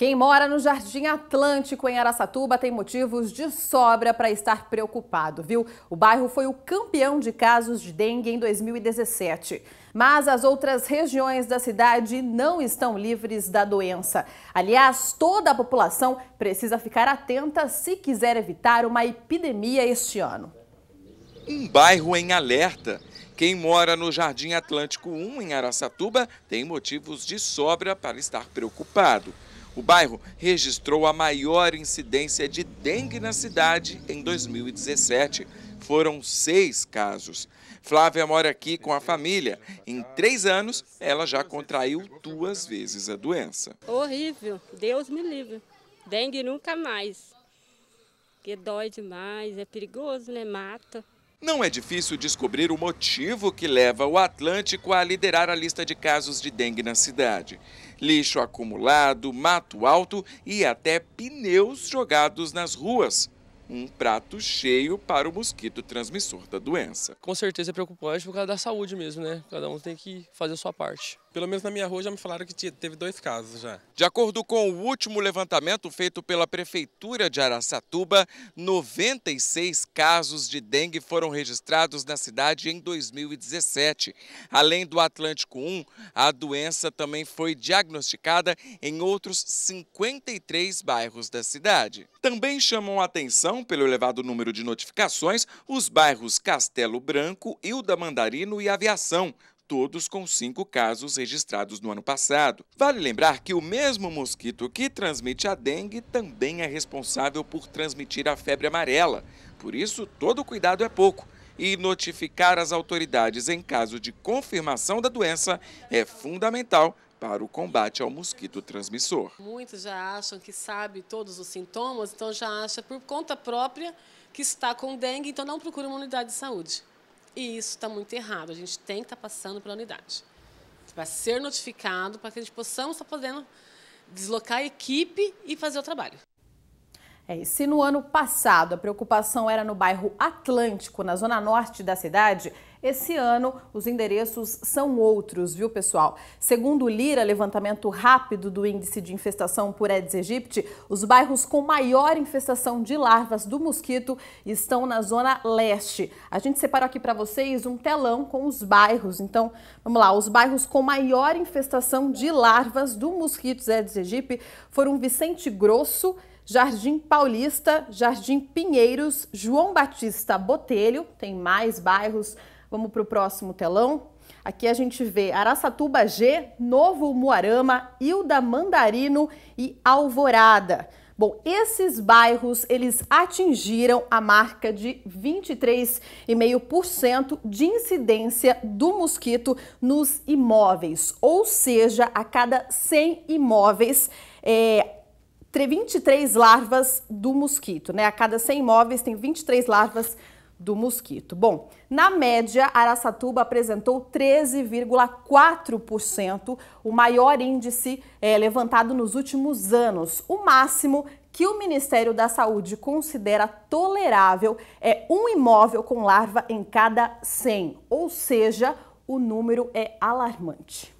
Quem mora no Jardim Atlântico, em Araçatuba, tem motivos de sobra para estar preocupado, viu? O bairro foi o campeão de casos de dengue em 2017. Mas as outras regiões da cidade não estão livres da doença. Aliás, toda a população precisa ficar atenta se quiser evitar uma epidemia este ano. Um bairro em alerta. Quem mora no Jardim Atlântico 1, em Araçatuba, tem motivos de sobra para estar preocupado. O bairro registrou a maior incidência de dengue na cidade em 2017. Foram seis casos. Flávia mora aqui com a família. Em três anos, ela já contraiu duas vezes a doença. Horrível. Deus me livre. Dengue nunca mais. Porque dói demais, é perigoso, né? Mata. Não é difícil descobrir o motivo que leva o Atlântico a liderar a lista de casos de dengue na cidade. Lixo acumulado, mato alto e até pneus jogados nas ruas. Um prato cheio para o mosquito transmissor da doença. Com certeza é preocupante por causa da saúde mesmo, né? Cada um tem que fazer a sua parte. Pelo menos na minha rua já me falaram que teve dois casos já. De acordo com o último levantamento feito pela Prefeitura de Araçatuba, 96 casos de dengue foram registrados na cidade em 2017. Além do Atlântico 1, a doença também foi diagnosticada em outros 53 bairros da cidade. Também chamam atenção, pelo elevado número de notificações, os bairros Castelo Branco, Hilda Mandarino e Aviação, todos com cinco casos registrados no ano passado. Vale lembrar que o mesmo mosquito que transmite a dengue também é responsável por transmitir a febre amarela. Por isso, todo cuidado é pouco e notificar as autoridades em caso de confirmação da doença é fundamental para o combate ao mosquito transmissor. Muitos já acham que sabe todos os sintomas, então já acha por conta própria que está com dengue, então não procura uma unidade de saúde. E isso está muito errado. A gente tem que estar tá passando pela unidade. para ser notificado para que a gente possamos estar tá podendo deslocar a equipe e fazer o trabalho. É, se no ano passado a preocupação era no bairro Atlântico, na zona norte da cidade, esse ano os endereços são outros, viu pessoal? Segundo o Lira, levantamento rápido do índice de infestação por Aedes aegypti, os bairros com maior infestação de larvas do mosquito estão na zona leste. A gente separou aqui para vocês um telão com os bairros. Então, vamos lá, os bairros com maior infestação de larvas do mosquito Aedes aegypti foram Vicente Grosso, Jardim Paulista, Jardim Pinheiros, João Batista Botelho, tem mais bairros. Vamos para o próximo telão. Aqui a gente vê Araçatuba G, Novo Muarama, Hilda Mandarino e Alvorada. Bom, esses bairros, eles atingiram a marca de 23,5% de incidência do mosquito nos imóveis, ou seja, a cada 100 imóveis, é, 23 larvas do mosquito, né? A cada 100 imóveis tem 23 larvas do mosquito. Bom, na média, Araçatuba apresentou 13,4%, o maior índice é, levantado nos últimos anos. O máximo que o Ministério da Saúde considera tolerável é um imóvel com larva em cada 100, ou seja, o número é alarmante.